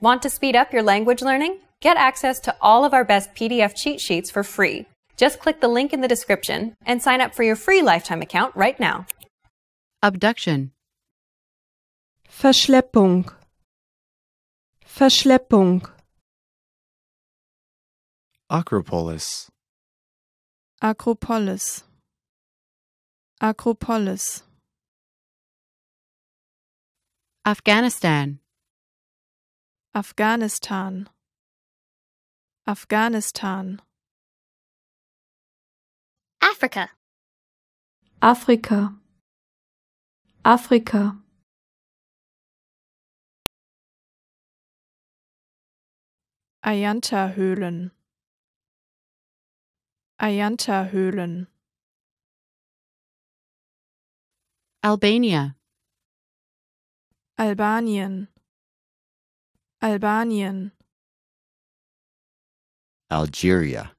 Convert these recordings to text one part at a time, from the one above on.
Want to speed up your language learning? Get access to all of our best PDF cheat sheets for free. Just click the link in the description and sign up for your free lifetime account right now. Abduction. Verschleppung. Verschleppung. Acropolis. Acropolis. Acropolis. Afghanistan. Afghanistan Afghanistan Afrika Afrika Afrika Ayanta-Höhlen Ayanta-Höhlen Albania Albanien Albanien Algeria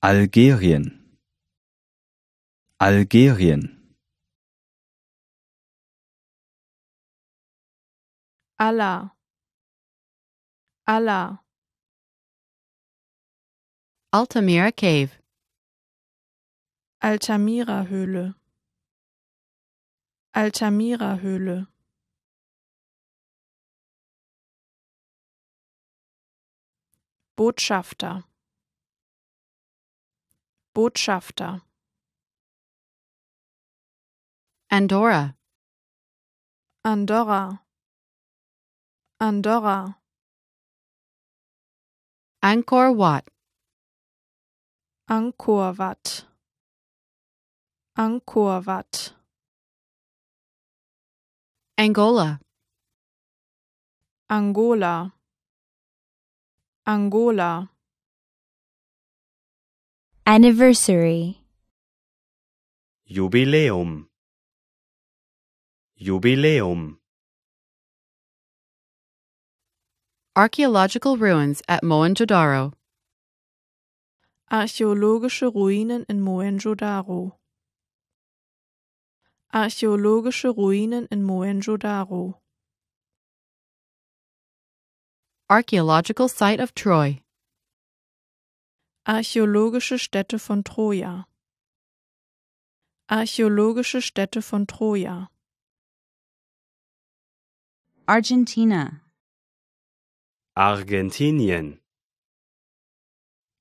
Algerien Algerien Allah Allah Altamira Cave Altamira Höhle Altamira Höhle Botschafter Botschafter Andorra Andorra Andorra Angkor Wat Angkor Wat Angkor Wat Angola Angola Angola Anniversary Jubiläum Jubiläum Archaeological ruins at Mohenjo-daro Archäologische Ruinen in Mohenjo-daro Archäologische Ruinen in Mohenjo-daro Archaeological Site of Troy. Archäologische Stätte von Troja. Archäologische Stätte von Troja. Argentina. Argentinien.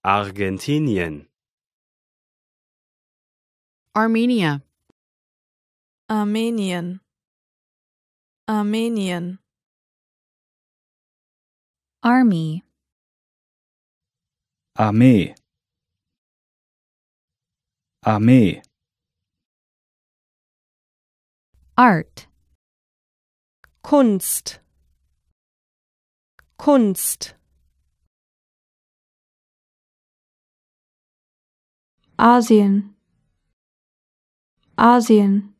Argentinien. Armenia. Armenien. Armenien. Army Armee Armee Art Kunst Kunst Asien Asien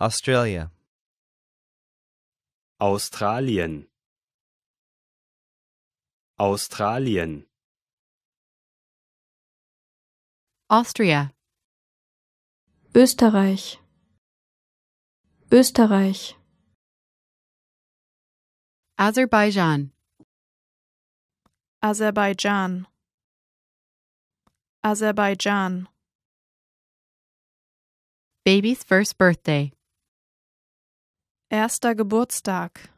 Australia Australien Australien Austria Österreich Österreich Aserbaidschan Aserbaidschan Aserbaidschan Baby's first birthday Erster Geburtstag.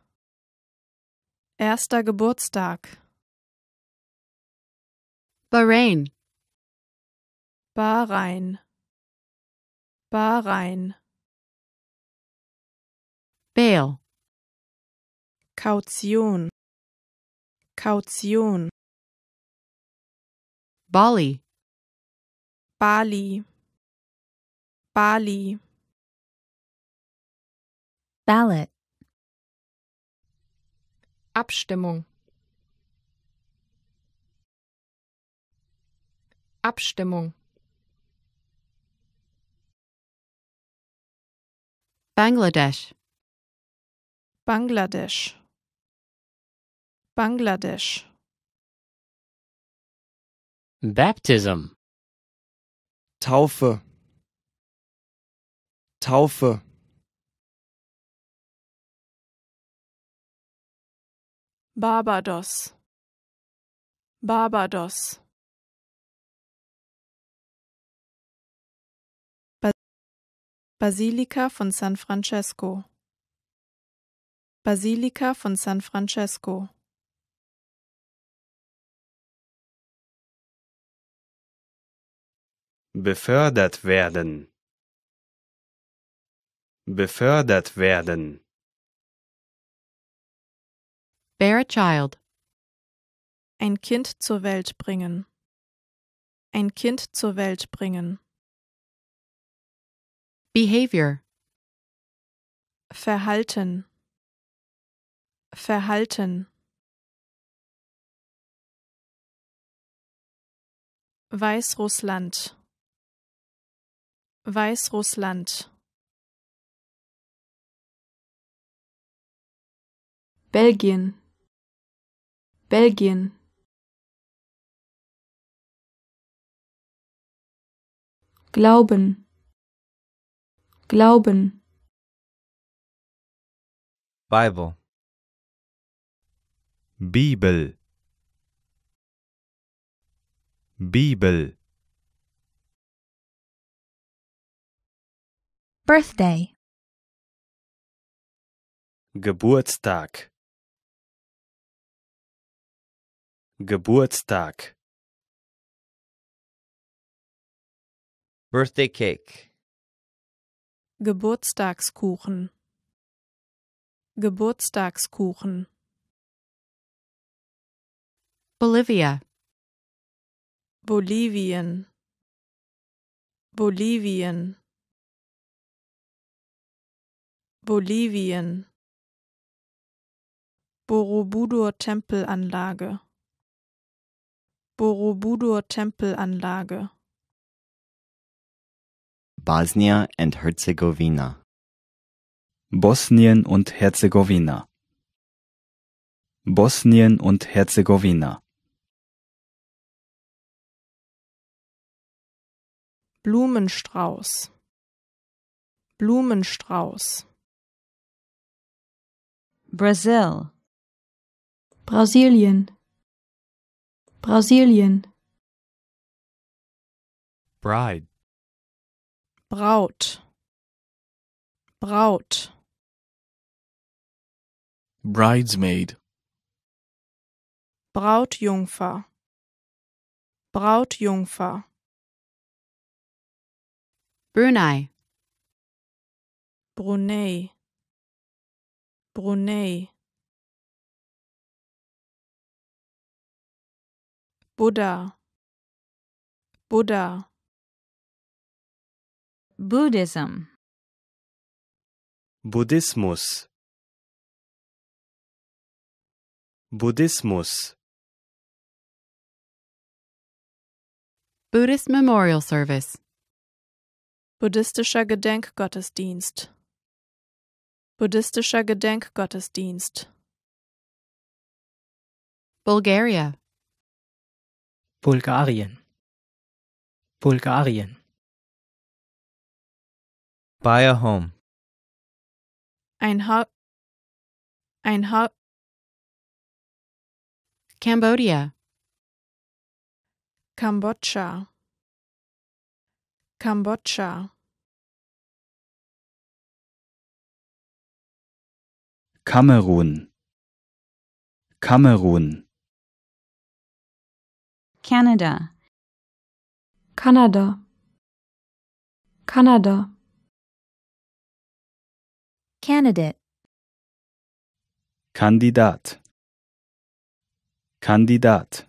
Erster Geburtstag. Bahrain. Bahrain. Bahrain. Bail. Kaution. Kaution. Bali. Bali. Bali. Ballot. Abstimmung. Abstimmung. Bangladesch. Bangladesch. Bangladesch. Baptism. Taufe. Taufe. Barbados Barbados Basilika von San Francesco Basilika von San Francesco befördert werden befördert werden Bear a child. Ein Kind zur Welt bringen. Ein Kind zur Welt bringen. Behavior. Verhalten. Verhalten. Weißrussland. Weißrussland. Belgien. Belgien Glauben Glauben Bible Bibel Bibel Birthday Geburtstag Geburtstag. Birthday Cake. Geburtstagskuchen. Geburtstagskuchen. Bolivia. Bolivien. Bolivien. Bolivien. Borobudur Tempelanlage. Borobudur-Tempelanlage. Bosnia and Herzegovina. Bosnien und Herzegowina. Bosnien und Herzegowina. Blumenstrauß. Blumenstrauß. Brazil. Brasilien. Brasilien Bride Braut Braut Bridesmaid Brautjungfer Brautjungfer Brunei Brunei Brunei Buddha Buddha Buddhism Buddhismus Buddhismus Buddhist Memorial Service Buddhistischer Gedenkgottesdienst Buddhistischer Gedenkgottesdienst Bulgaria Bulgarien Bulgarien Buy a home. Ein Haus. Ein Haus. Cambodia. Kambodscha. Kambodscha. Kamerun. Kamerun. Canada. Kanada. Kanada. Candidate. Kandidat. Kandidat.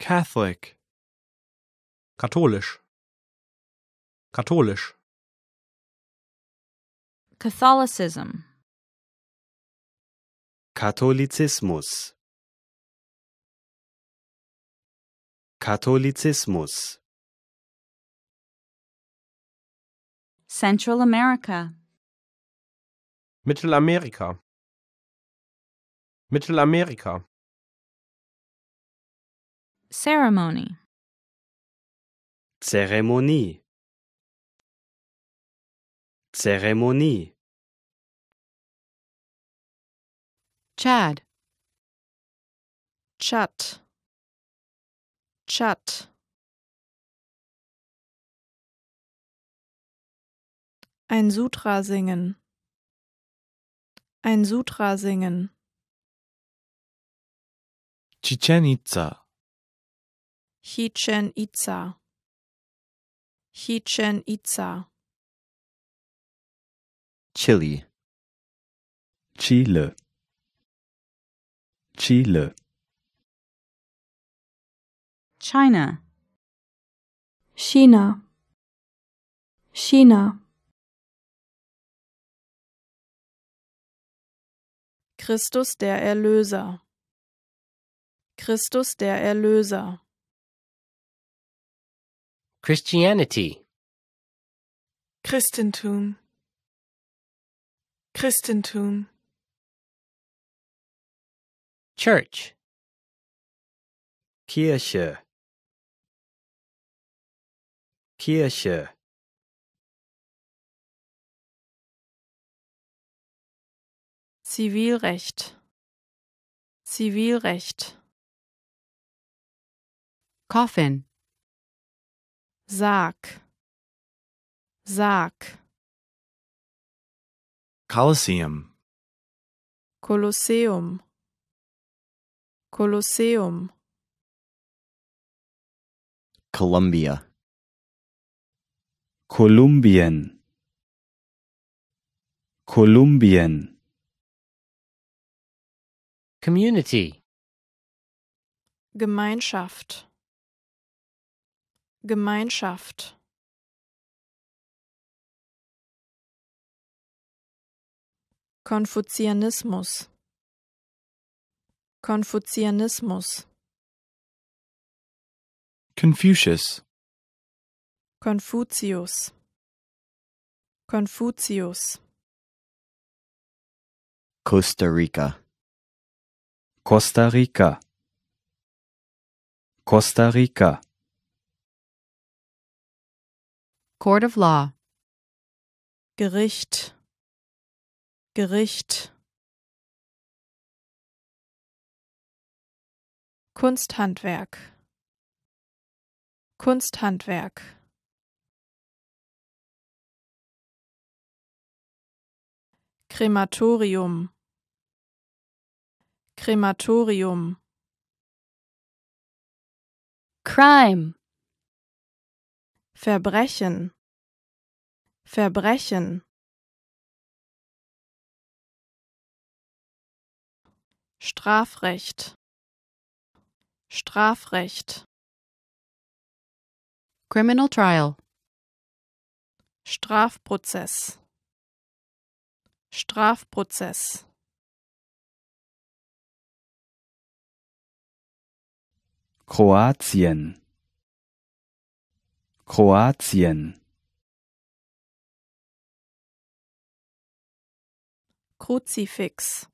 Catholic. Katholisch. Katholisch. Catholicism. Katholizismus. Katholizismus Central America Mittelamerika Mittelamerika Ceremony Zeremonie Zeremonie Chad Chat Tschad. Ein Sutra singen. Ein Sutra singen. Chichen Itza. Chichen Itza. Chichen Itza. Chile. Chile. Chile. China. China. China. Christus der Erlöser. Christus der Erlöser. Christianity. Christentum. Christentum. Church. Kirche kirche Zivilrecht Zivilrecht Coffin Sarg Sarg Kolosseum Kolosseum Kolosseum Columbia Kolumbien Kolumbien Community Gemeinschaft Gemeinschaft Konfuzianismus Konfuzianismus Confucius Konfuzius Konfuzius Costa Rica Costa Rica Costa Rica Court of Law Gericht Gericht Kunsthandwerk Kunsthandwerk Krematorium Krematorium Crime Verbrechen Verbrechen Strafrecht Strafrecht Criminal Trial Strafprozess Strafprozess Kroatien Kroatien Kruzifix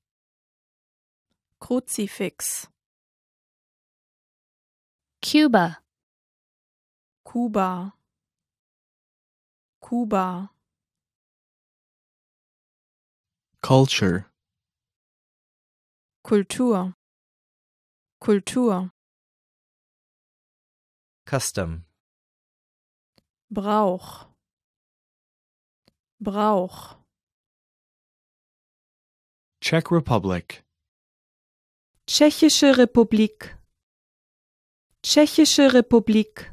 Kruzifix Kuba. Kuba Kuba Culture Kultur Kultur Custom Brauch Brauch Czech Republic Tschechische Republik Tschechische Republik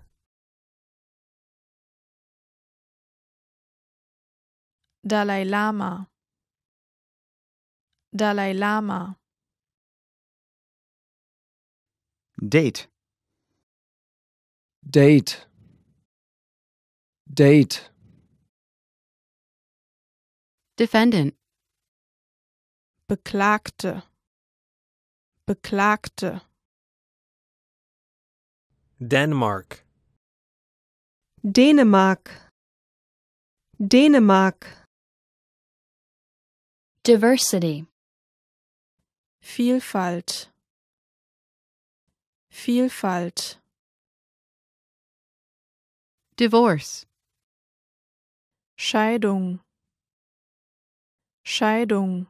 Dalai Lama Dalai Lama Date Date Date Defendant Beklagte Beklagte Denmark Dänemark Dänemark Diversity Vielfalt Vielfalt Divorce Scheidung Scheidung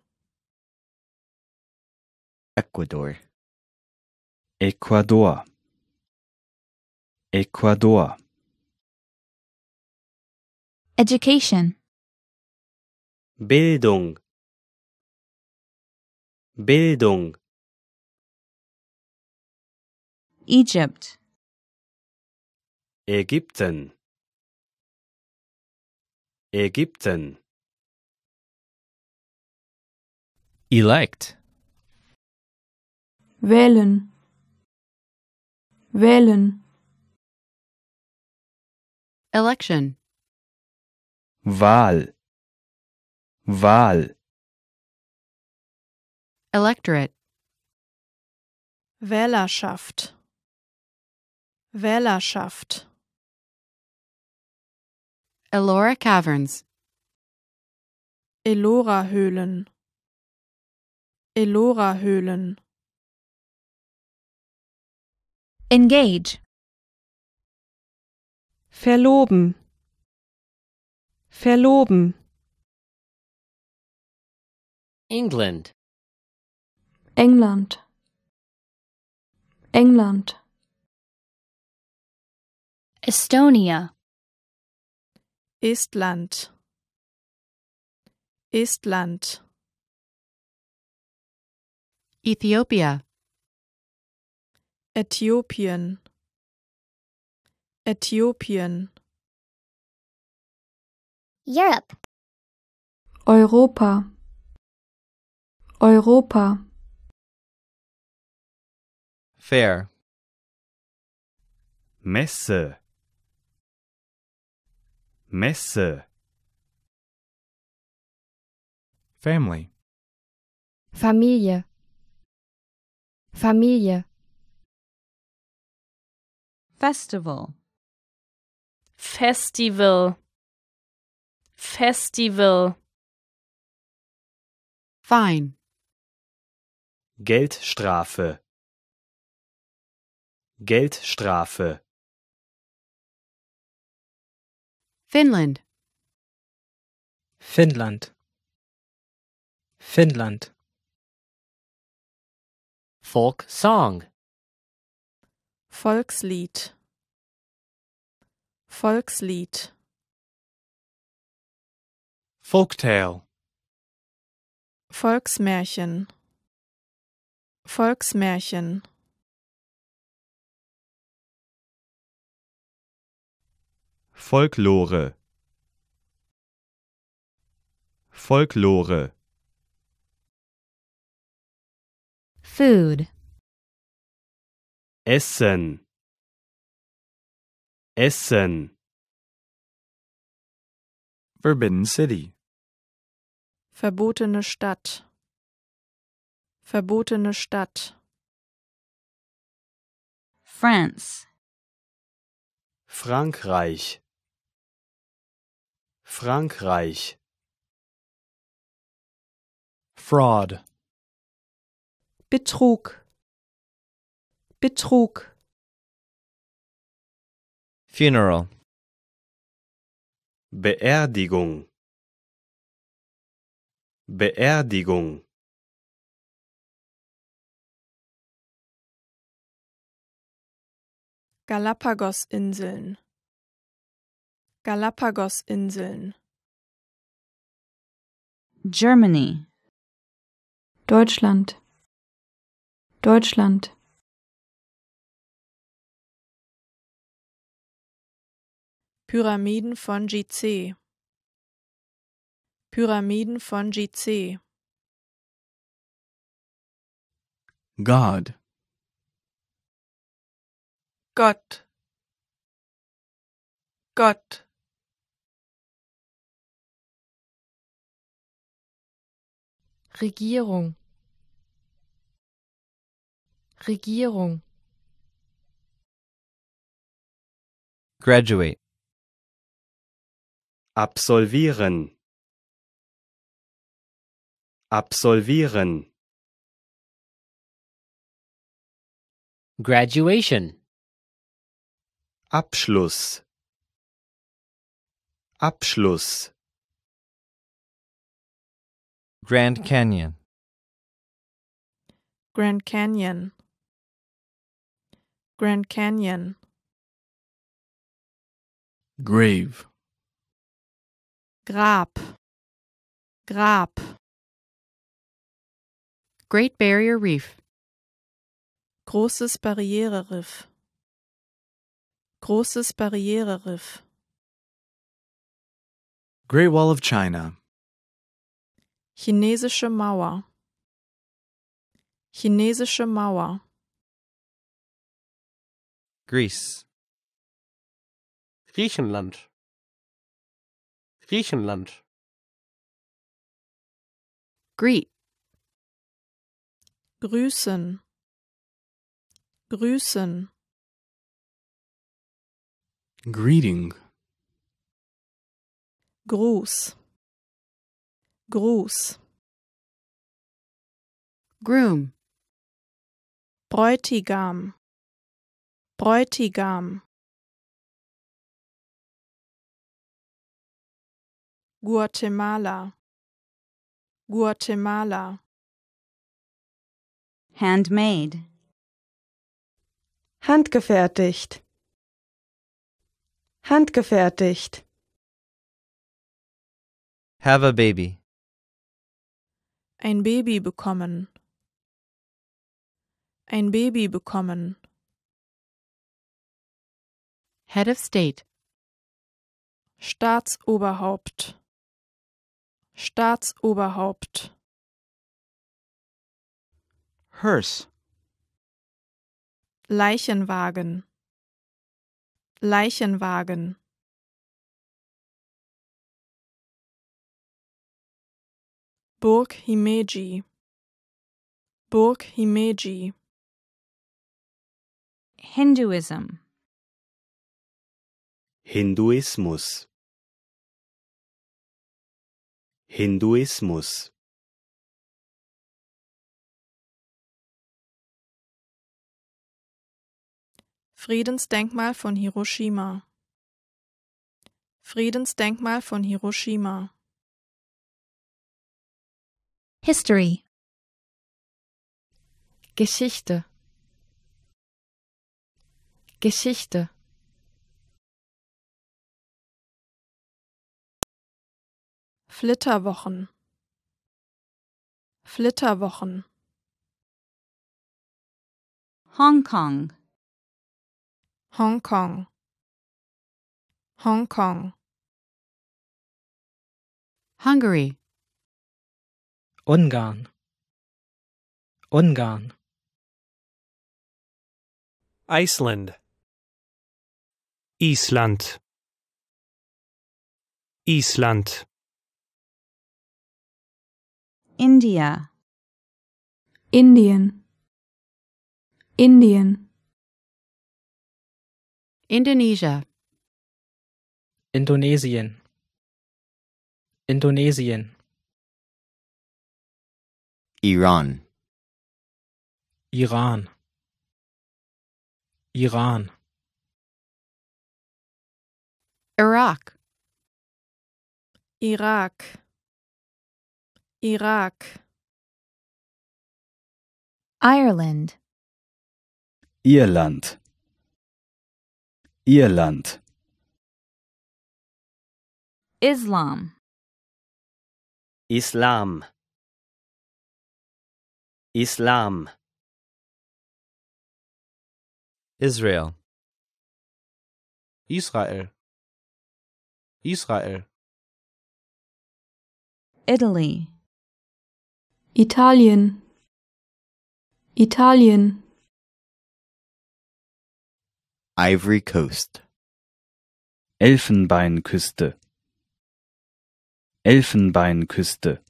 Ecuador Ecuador Ecuador Education Bildung Bildung Egypt Ägypten Ägypten Elect Wählen Wählen Election Wahl Wahl Electorate Wählerschaft Wählerschaft Elora Caverns Elora Höhlen Elora Höhlen Engage Verloben Verloben England England England Estonia Estland Estland Ethiopia Äthiopien Äthiopien Europe Europa Europa fair Messe Messe Family Familie Familie Festival Festival Festival Fine Geldstrafe Geldstrafe Finnland Finnland Finnland Folk Song Volkslied Volkslied Folktale Volksmärchen Volksmärchen Folklore Folklore Food Essen Essen Forbidden City Verbotene Stadt Verbotene Stadt France Frankreich Frankreich Fraud Betrug Betrug Funeral Beerdigung Beerdigung Galapagos-Inseln Galapagos-Inseln Germany Deutschland Deutschland Pyramiden von Gizeh Pyramiden von Gizeh God Gott Gott Regierung Regierung graduate absolvieren absolvieren graduation Abschluss Abschluss Grand Canyon. Grand Canyon. Grand Canyon. Grave. Grab. Grab. Great Barrier Reef. Großes Barriereriff. Großes Barriereriff. Great Wall of China. Chinesische Mauer. Chinesische Mauer. Greece. Griechenland. Griechenland. Greet. Grüßen. Grüßen. Greeting. Gruß. Gruß. Groom. Bräutigam. Bräutigam. Guatemala. Guatemala. Handmade. Handgefertigt. Handgefertigt. Have a baby. Ein Baby bekommen. Ein Baby bekommen. Head of State. Staatsoberhaupt. Staatsoberhaupt. Hearse. Leichenwagen. Leichenwagen. Burg Himeji Burg Himeji Hinduism Hinduismus Hinduismus Friedensdenkmal von Hiroshima Friedensdenkmal von Hiroshima History Geschichte Geschichte Flitterwochen Flitterwochen Hongkong Hongkong Hongkong Hungary Ungarn Ungarn Iceland Island Island India Indien Indien Indonesia Indonesien Indonesien Iran Iran Iran Iraq Iraq. Iraq Ireland Ireland. Ireland. Islam Islam Islam Israel Israel Israel Italy Italien Italien Ivory Coast Elfenbeinküste Elfenbeinküste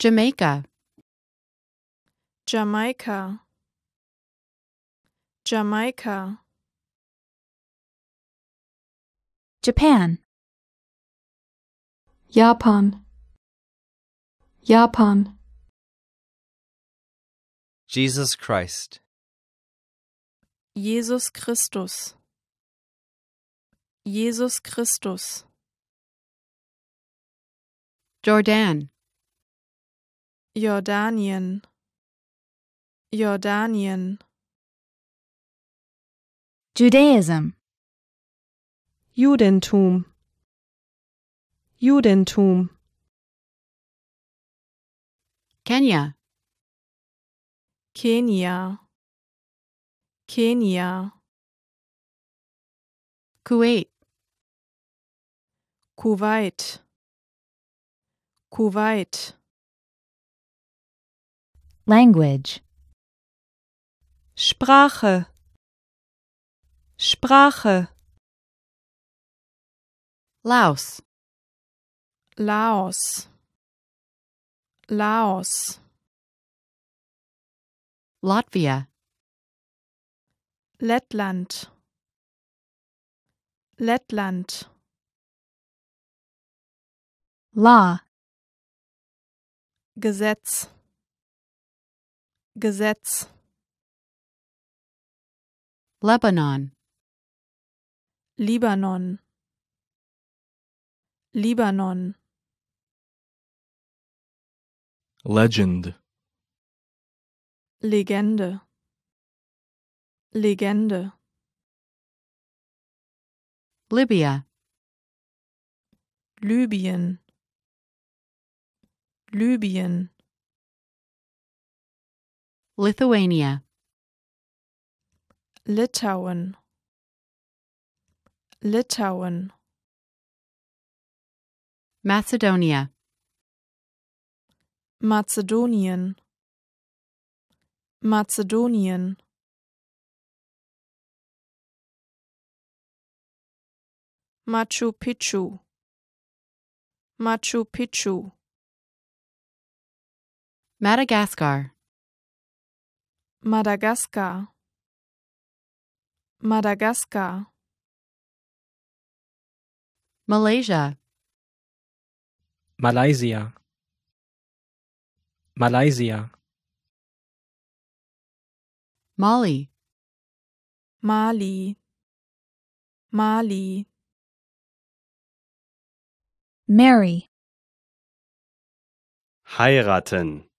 Jamaica. Jamaica. Jamaica. Japan. Japan. Japan. Jesus Christ. Jesus Christus. Jesus Christus. Jordan. Jordanien Jordanien Judaism Judentum Judentum Kenya Kenia Kenia Kuwait Kuwait Kuwait Language Sprache Sprache Laos Laos Laos Latvia Lettland Lettland La Gesetz Gesetz Lebanon Libanon Libanon Legend Legende Legende Libya Libyen Libyen Lithuania. Litauen. Litauen. Macedonia. Macedonian. Macedonian. Machu Picchu. Machu Picchu. Madagascar. Madagaskar Madagaskar Malaysia Malaysia Malaysia Mali Mali Mali Mary heiraten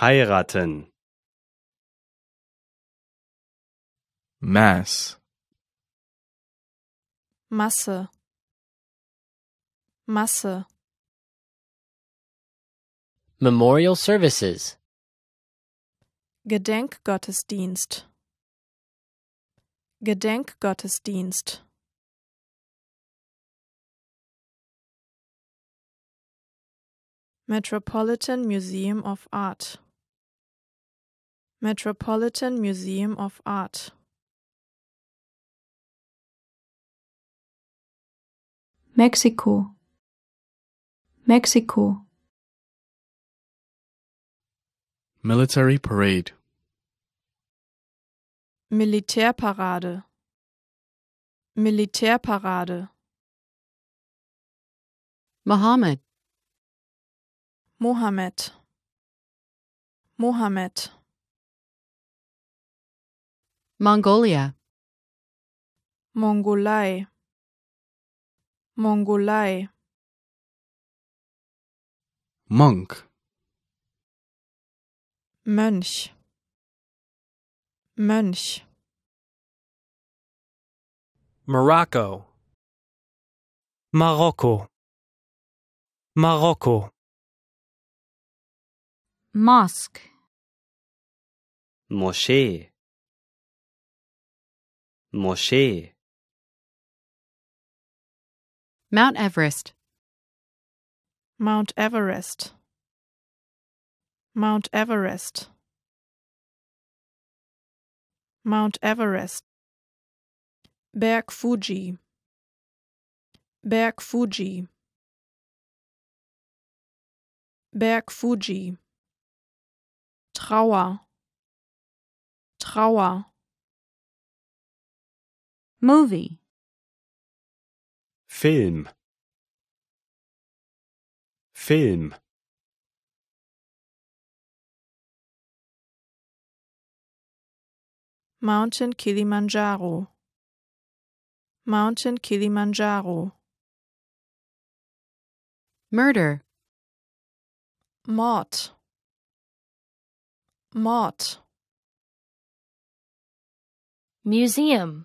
heiraten Mass Masse Masse Memorial Services Gedenkgottesdienst Gedenkgottesdienst Metropolitan Museum of Art Metropolitan Museum of Art. Mexiko Mexiko Military Parade Militärparade Militärparade Mohammed Mohammed Mohammed Mongolia. Mongolai. Mongolai. Monk. Mönch. Mönch. Morocco. Morocco. Morocco. Mosque. Moschee. Moschee Mount Everest Mount Everest Mount Everest Mount Everest Berg Fuji Berg Fuji Berg Fuji Trauer Trauer Movie. Film. Film. Mountain Kilimanjaro. Mountain Kilimanjaro. Murder. Mott. Mott. Museum.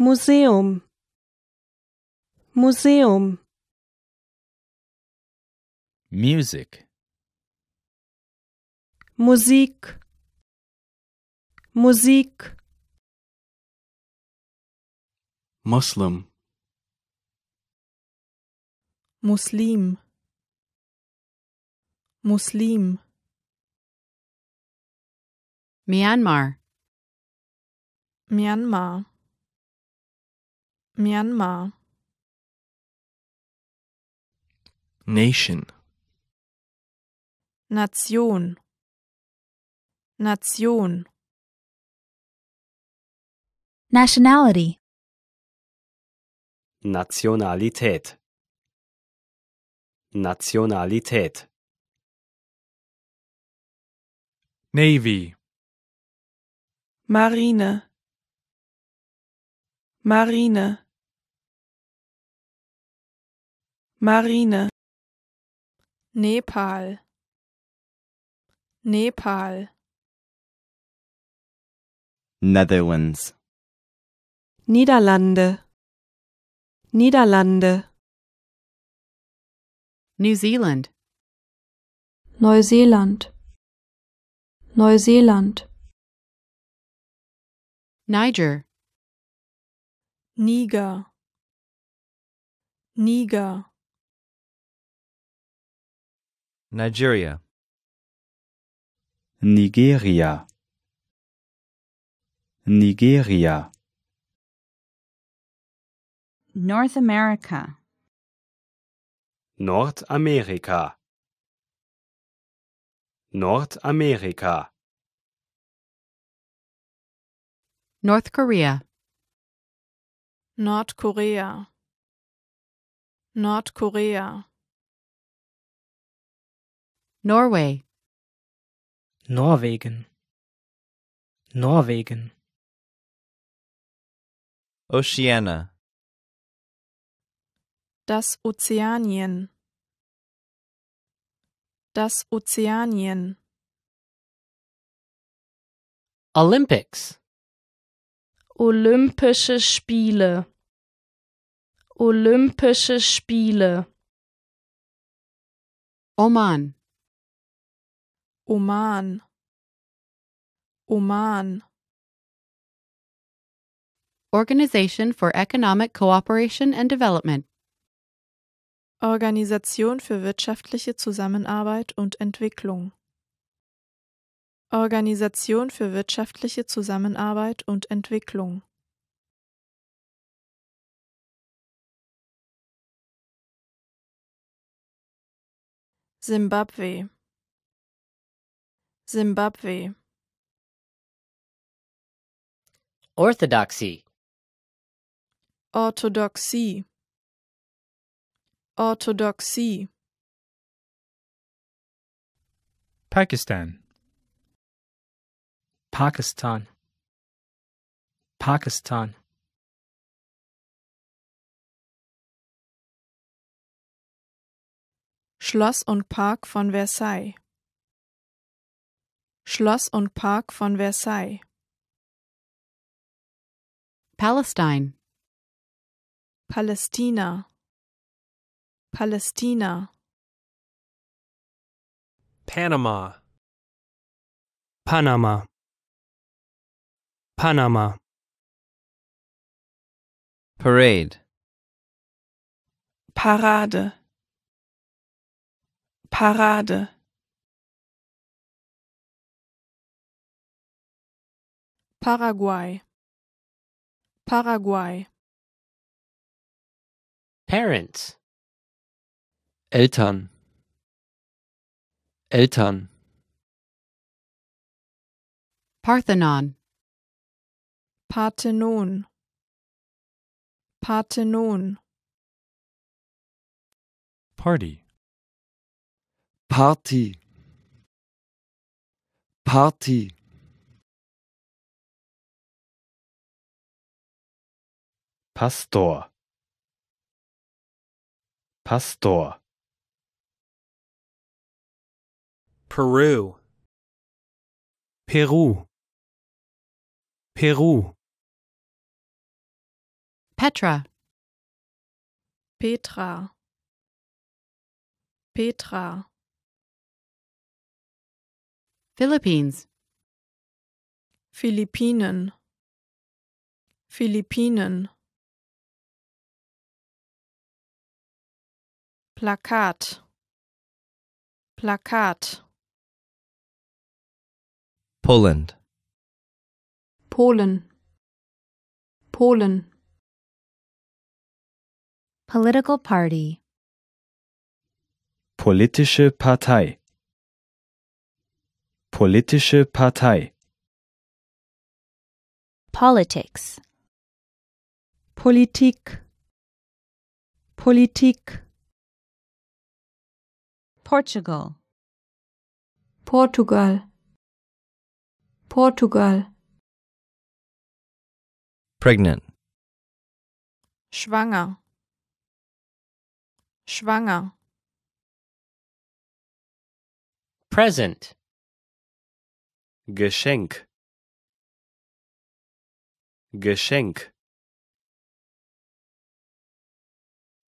Museum Museum Music Musik Musik Muslim Muslim Muslim Myanmar Myanmar Myanmar Nation Nation Nation Nationality Nationalität Nationalität Navy Marine Marine Marine Nepal Nepal Netherlands Niederlande Niederlande New Zealand Neuseeland Neuseeland Niger Niger Niger Nigeria. Nigeria. Nigeria. North America. North America. North America. North Korea. North Korea. North Korea. Norway Norwegen Norwegen Oceania Das Ozeanien Das Ozeanien Olympics Olympische Spiele Olympische Spiele Oman Oman Oman Organization for Economic Cooperation and Development Organisation für wirtschaftliche Zusammenarbeit und Entwicklung Organisation für wirtschaftliche Zusammenarbeit und Entwicklung Zimbabwe Simbabwe Orthodoxy Orthodoxie Orthodoxie Pakistan Pakistan Pakistan Schloss und Park von Versailles Schloss und Park von Versailles. Palestine. Palästina. Palästina. Panama. Panama. Panama. Parade. Parade. Parade. Paraguay Paraguay Parents Eltern Eltern Parthenon Parthenon Parthenon Party Party Party Pastor Pastor Peru Peru Peru Petra Petra Petra Philippines Philippinen Philippinen Plakat Plakat Poland Polen Polen Political Party Politische Partei Politische Partei Politics Politik Politik Portugal Portugal Portugal Pregnant Schwanger Schwanger Present Geschenk Geschenk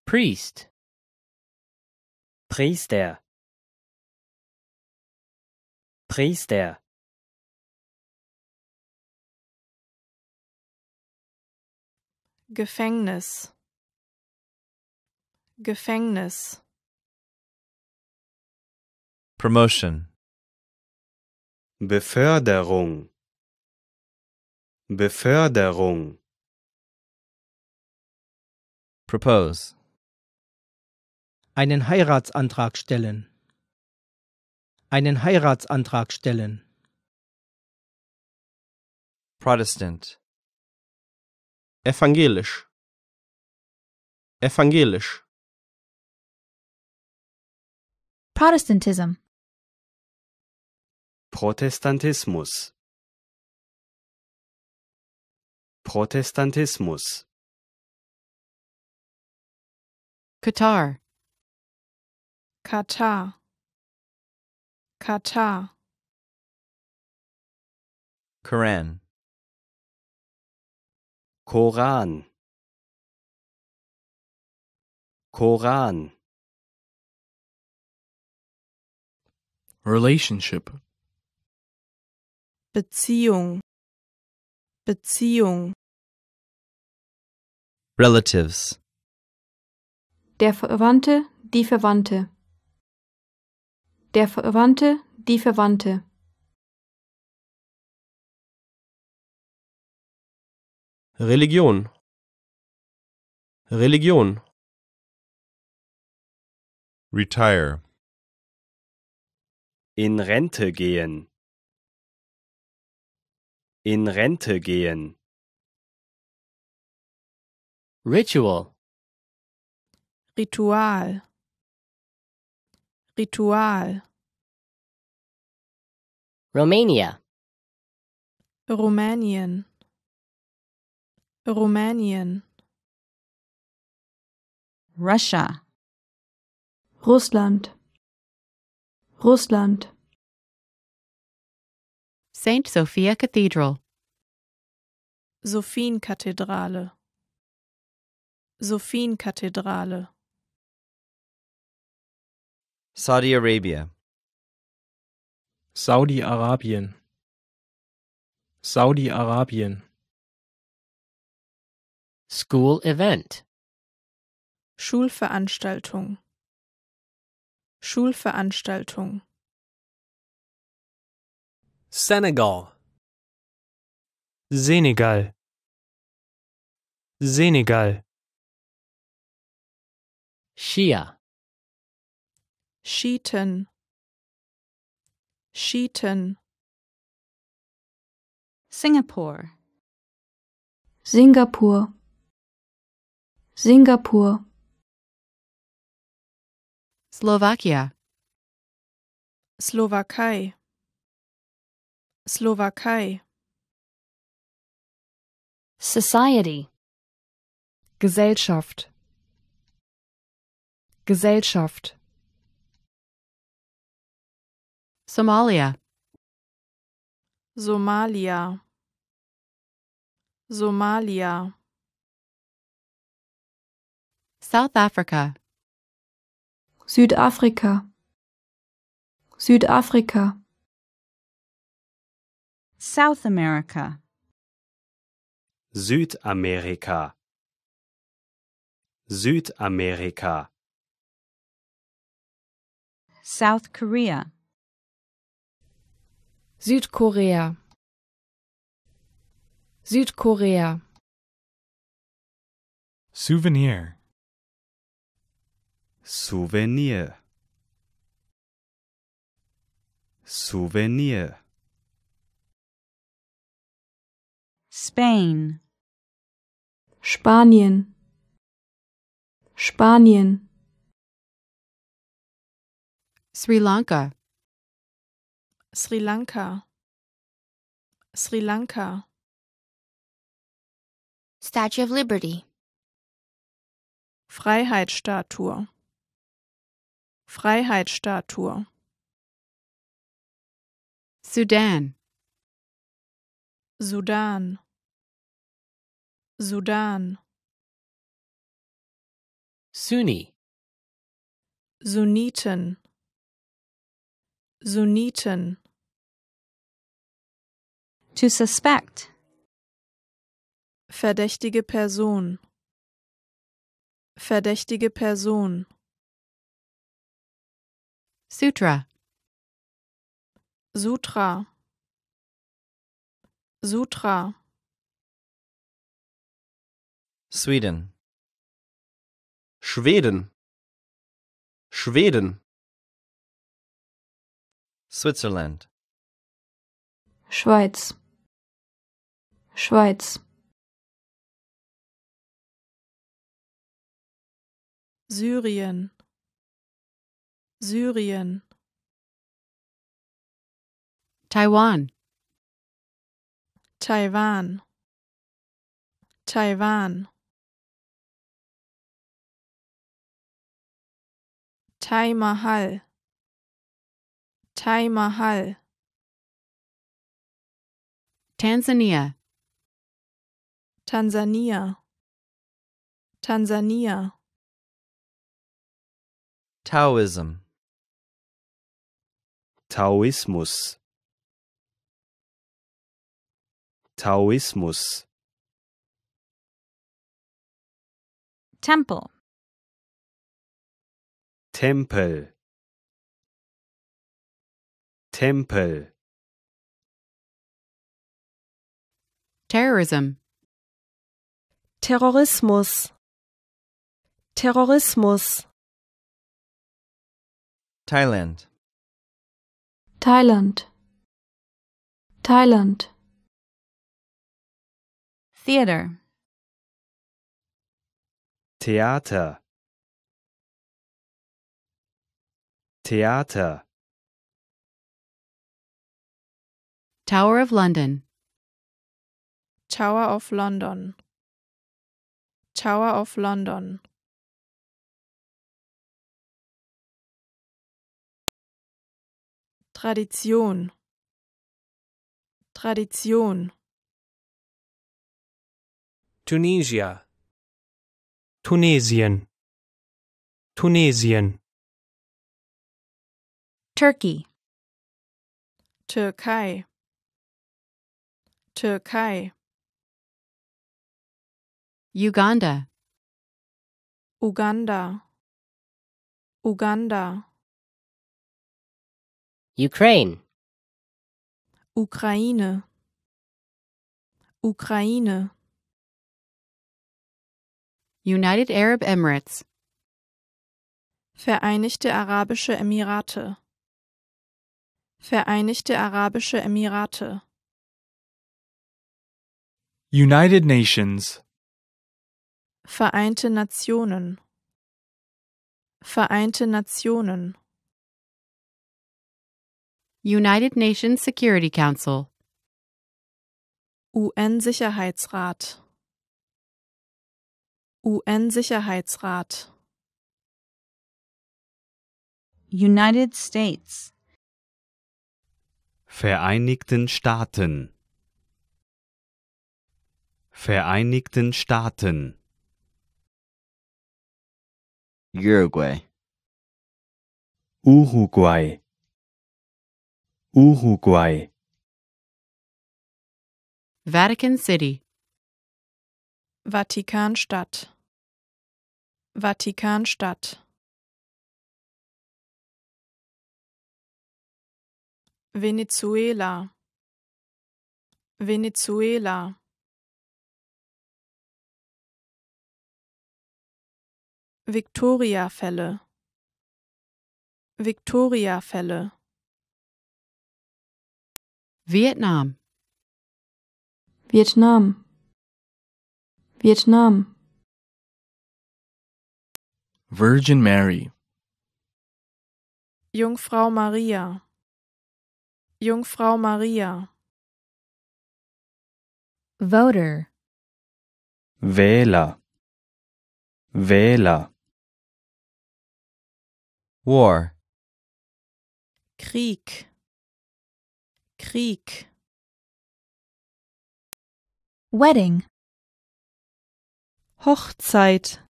Priest Priester priester Gefängnis Gefängnis Promotion Beförderung Beförderung Propose Einen Heiratsantrag stellen einen Heiratsantrag stellen. Protestant Evangelisch Evangelisch Protestantism Protestantismus Protestantismus Katar Katar Katar Koran Koran Koran Relationship Beziehung Beziehung Relatives Der Verwandte, die Verwandte der Verwandte, die Verwandte. Religion Religion Retire In Rente gehen In Rente gehen Ritual Ritual Ritual Romania Rumänien Rumänien Russia Russland Russland St. Sophia Cathedral Sophienkathedrale Sophienkathedrale Saudi Arabia Saudi-Arabien Saudi-Arabien School Event Schulveranstaltung Schulveranstaltung Senegal Senegal Senegal Shia Schieten, Schieten. Singapore, Singapur, Singapur. Slowakia. Slowakei, Slowakei. Society, Gesellschaft, Gesellschaft. Somalia. Somalia. Somalia. South Africa. Südafrika. Südafrika. South America. Südamerika. Südamerika. South Korea. Südkorea Südkorea Souvenir Souvenir Souvenir Spain Spanien Spanien Sri Lanka Sri Lanka Sri Lanka Statue of Liberty Freiheitsstatue Freiheitsstatue Sudan Sudan Sudan Sunni Sunniten Sunniten. To suspect. Verdächtige Person. Verdächtige Person. Sutra. Sutra. Sutra. Sweden. Schweden. Schweden. Switzerland Schweiz Schweiz Syrien Syrien Taiwan Taiwan Taiwan Taj Mahal Taimahal. Mahal. Tanzania. Tansania. Tansania. Taoism. Taoismus. Taoismus. Temple. Tempel. Tempel Terrorism Terrorismus Terrorismus Thailand Thailand Thailand Theater Theater Theater Tower of London. Tower of London. Tower of London. Tradition. Tradition. Tunisia. Tunesien. Tunesien. Turkey. Türkei. Türkei Uganda Uganda Uganda Ukraine Ukraine Ukraine United Arab Emirates Vereinigte Arabische Emirate Vereinigte Arabische Emirate United Nations Vereinte Nationen Vereinte Nationen United Nations Security Council UN-Sicherheitsrat UN-Sicherheitsrat United States Vereinigten Staaten Vereinigten Staaten Uruguay Uruguay Uruguay Vatican City Vatikanstadt Vatikanstadt Venezuela Venezuela Victoria-Fälle Victoria-Fälle Vietnam Vietnam Vietnam Virgin Mary Jungfrau Maria Jungfrau Maria Voter Wähler Wähler war. Krieg. Krieg. Wedding. Hochzeit.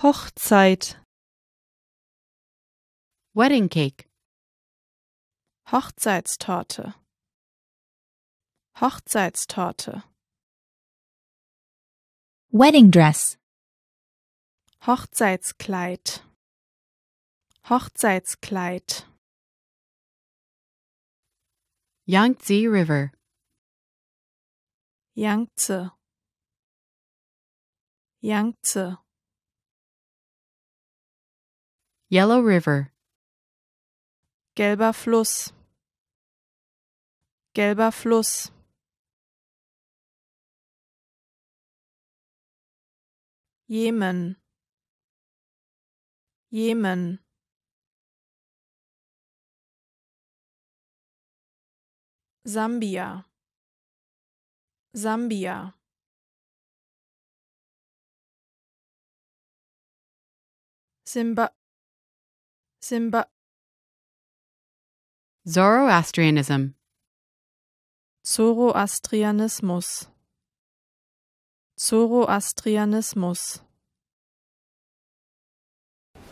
Hochzeit. Wedding Cake. Hochzeitstorte. Hochzeitstorte. Wedding Dress. Hochzeitskleid. Hochzeitskleid Yangtze River Yangtze Yangtze Yellow River Gelber Fluss Gelber Fluss Jemen Jemen Sambia Sambia Simba Simba Zoroastrianism Zoroastrianismus Zoroastrianismus